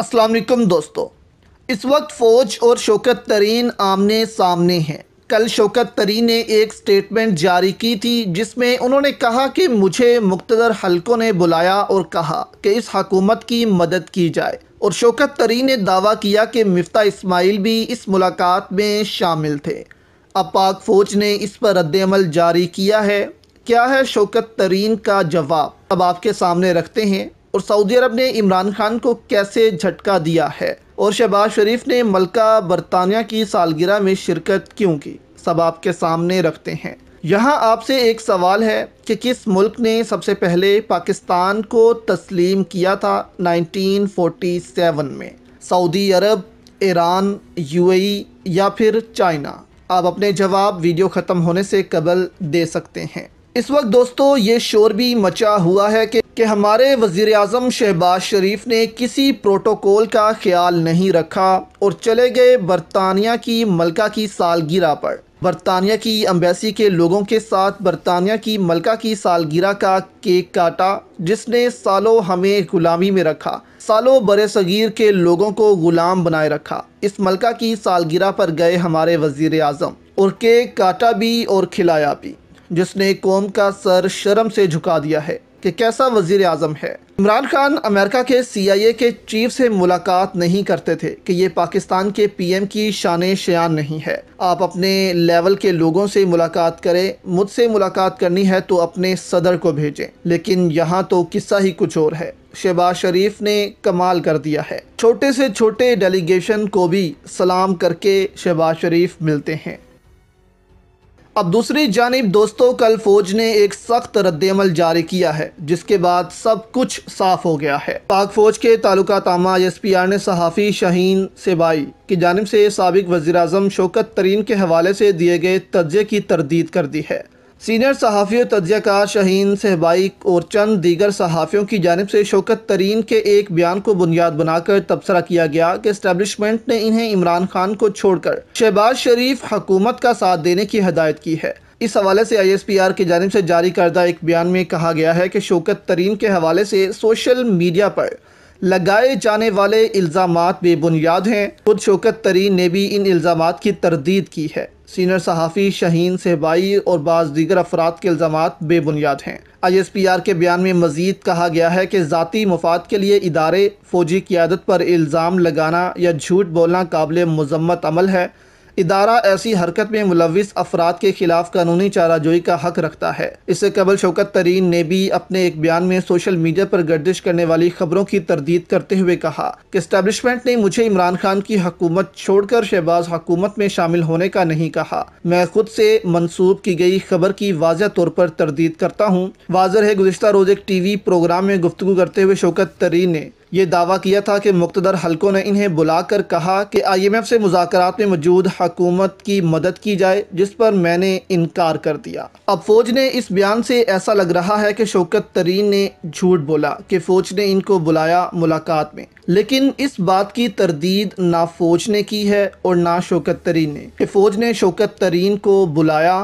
अस्सलाम वालेकुम दोस्तों इस वक्त फ़ौज और शौकत तरीन आमने सामने हैं कल शौकत तरीन ने एक स्टेटमेंट जारी की थी जिसमें उन्होंने कहा कि मुझे मुख्तर हलकों ने बुलाया और कहा कि इस हकूमत की मदद की जाए और शौकत तरीन ने दावा किया कि मफ्ता इस्माइल भी इस मुलाकात में शामिल थे अब पाक फ़ौज ने इस पर रद्दमल जारी किया है क्या है शौकत तरीन का जवाब अब आपके सामने रखते हैं और सऊदी अरब ने इमरान खान को कैसे झटका दिया है और शहबाज शरीफ ने मलका बरतानिया की सालगिरह में शिरकत क्यों की सब आपके सामने रखते हैं यहाँ आपसे एक सवाल है कि किस मुल्क ने सबसे पहले पाकिस्तान को तस्लीम किया था 1947 में सऊदी अरब ईरान यूएई या फिर चाइना आप अपने जवाब वीडियो ख़त्म होने से कबल दे सकते हैं इस वक्त दोस्तों ये शोर भी मचा हुआ है कि कि हमारे वजीर अजम शहबाज शरीफ ने किसी प्रोटोकॉल का ख्याल नहीं रखा और चले गए बरतानिया की मलका की सालगिरह पर बरतानिया की अम्बेसी के लोगों के साथ बरतानिया की मलका की सालगिरह का केक काटा जिसने सालों हमें गुलामी में रखा सालों बड़े सगीर के लोगों को ग़ुलाम बनाए रखा इस मलका की सालगिरह पर गए हमारे वजीर अजम और केक काटा भी और खिलाया भी जिसने कौम का सर शर्म से झुका दिया है कि कैसा वजीर आज़म है इमरान खान अमेरिका के सी आई ए के चीफ से मुलाकात नहीं करते थे कि ये पाकिस्तान के पी एम की शान शयान नहीं है आप अपने लेवल के लोगों से मुलाकात करें मुझसे मुलाकात करनी है तो अपने सदर को भेजें लेकिन यहाँ तो किस्सा ही कुछ और है शहबाज शरीफ ने कमाल कर दिया है छोटे से छोटे डेलीगेशन को भी सलाम करके शहबाज शरीफ मिलते हैं अब दूसरी जानब दोस्तों कल फौज ने एक सख्त रद्दमल जारी किया है जिसके बाद सब कुछ साफ हो गया है पाक फौज के तालुका तामा एस पी आर ने सहाफ़ी शहीन सेबाई की जानब से सबक वजी अजम शौकत तरीन के हवाले से दिए गए तर्जे की तरदीद कर दी है सीनियर सहाफ़ी तजयकार शहीन सहबाई और चंद दीगर सहाफ़ियों की जानब से शौकत तरीन के एक बयान को बुनियाद बनाकर तबसरा किया गया कि इस्टेबलिशमेंट ने इन्हें इमरान खान को छोड़कर शहबाज शरीफ हकूमत का साथ देने की हदायत की है इस हवाले से आई एस पी आर की जानब से जारी करदा एक बयान में कहा गया है कि शौकत तरीन के हवाले से सोशल मीडिया पर लगाए जाने वाले इल्ज़ाम बेबुनियाद हैं खुद शोकत तरीन ने भी इन इल्ज़ाम की तरदीद की है सीनियर सहाफ़ी शहीन सहबाई और बाज़ दीगर अफराद के इल्ज़ाम बेबुनियाद हैं आई एस पी आर के बयान में मज़ीद कहा गया है कि ज़ाती मफाद के लिए इदारे फ़ौजी क्यादत पर इल्ज़ाम लगाना या झूठ बोलना काबिल मजम्मत अमल है इदारा ऐसी हरकत में मुलविस अफराद के खिलाफ कानूनी चाराजोई का हक रखता है इससे कबल शौकत तरीन ने भी अपने एक बयान में सोशल मीडिया पर गर्दिश करने वाली खबरों की तरदीद करते हुए कहा कि इस्टेब्लिशमेंट ने मुझे इमरान खान की हकूमत छोड़कर शहबाज हकूमत में शामिल होने का नहीं कहा मैं खुद से मनसूब की गई खबर की वाजह तौर पर तरदीद करता हूँ वाजह है गुजशत रोज एक टी वी प्रोग्राम में गुफ्तु करते हुए शौकत तरीन ने ये दावा किया था कि मुख्तर हलकों ने इन्हें बुलाकर कहा कि आई एम एफ़ से मुजाकरात में मौजूद हकूमत की मदद की जाए जिस पर मैंने इनकार कर दिया अब फौज ने इस बयान से ऐसा लग रहा है कि शौकत तरीन ने झूठ बोला कि फौज ने इनको बुलाया मुलाकात में लेकिन इस बात की तरदीद ना फौज ने की है और ना शौकत तरीन ने कि फौज ने शौकत तरीन को बुलाया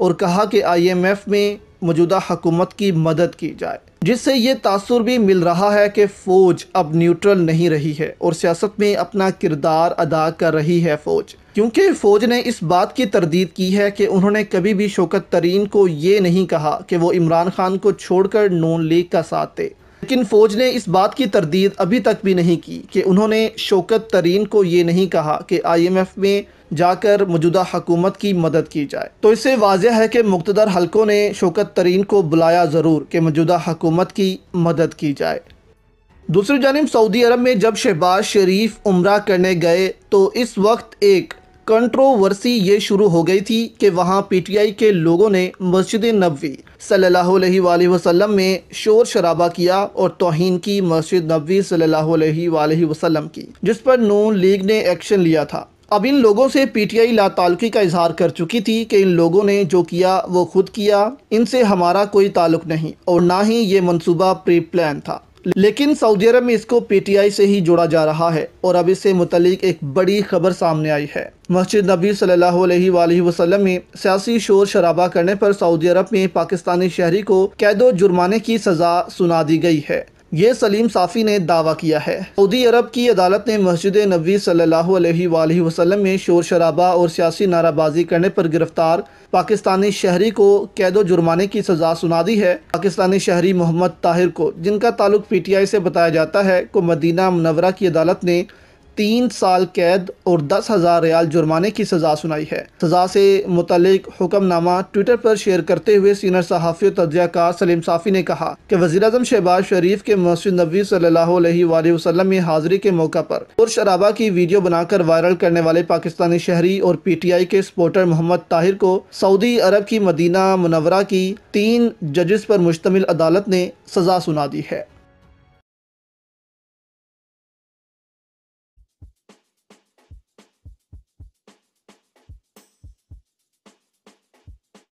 और कहा कि आई एम एफ़ में मौजूदा हुकूमत की मदद की जाए जिससे ये तासर भी मिल रहा है कि फ़ौज अब न्यूट्रल नहीं रही है और सियासत में अपना किरदार अदा कर रही है फ़ौज क्योंकि फ़ौज ने इस बात की तरदीद की है कि उन्होंने कभी भी शोकत तरीन को ये नहीं कहा कि वो इमरान खान को छोड़कर नून लीग का साथ दे लेकिन फ़ौज ने इस बात की तरदीद अभी तक भी नहीं की कि उन्होंने शौकत तरीन को ये नहीं कहा कि आई एम एफ़ में जाकर मौजूदा हकूमत की मदद की जाए तो इससे वाजह है कि मुख्तर हलकों ने शौकत तरीन को बुलाया ज़रूर कि मौजूदा हकूमत की मदद की जाए दूसरी जानब सऊदी अरब में जब शहबाज शरीफ उम्र करने गए तो इस वक्त एक कंट्रोवर्सी ये शुरू हो गई थी कि वहाँ पीटीआई के लोगों ने मस्जिद नबी सल वसलम में शोर शराबा किया और तोहन की मस्जिद नबी सल्लल्लाहु वसलम की जिस पर नून लीग ने एक्शन लिया था अब इन लोगों से पीटीआई लातालकी का इजहार कर चुकी थी कि इन लोगों ने जो किया वो खुद किया इनसे हमारा कोई ताल्लुक नहीं और ना ही ये मनसूबा प्री प्लान था लेकिन सऊदी अरब में इसको पीटीआई से ही जोड़ा जा रहा है और अब इससे मुतलिक एक बड़ी खबर सामने आई है मस्जिद नबी सल्लल्लाहु अलैहि वसल्लम में सियासी शोर शराबा करने पर सऊदी अरब में पाकिस्तानी शहरी को कैदो जुर्माने की सजा सुना दी गई है ये सलीम साफ़ी ने दावा किया है सऊदी अरब की अदालत ने मस्जिद नबी सल्लल्लाहु अलैहि वसल्लम में शोर शराबा और सियासी नाराबाजी करने पर गिरफ्तार पाकिस्तानी शहरी को कैदो जुर्माने की सजा सुना दी है पाकिस्तानी शहरी मोहम्मद ताहिर को जिनका ताल्लुक पीटीआई से बताया जाता है को मदीना मनवरा की अदालत ने तीन साल कैद और दस हज़ार रियाल जुर्माने की सज़ा सुनाई है सज़ा से मुतलिक हुक्मनामा ट्विटर पर शेयर करते हुए सीनियर सहाफ़ी तजयाकार सलीम साफ़ी ने कहा कि वजी अजम शहबाज शरीफ के मस्जिद नबी सल्ला वसलम में हाजिरी के मौका पर और शराबा की वीडियो बनाकर वायरल करने वाले पाकिस्तानी शहरी और पी टी आई के सपोर्टर मोहम्मद ताहिर को सऊदी अरब की मदीना मुनवरा की तीन जजेस पर मुश्तमिल अदालत ने सज़ा सुना दी है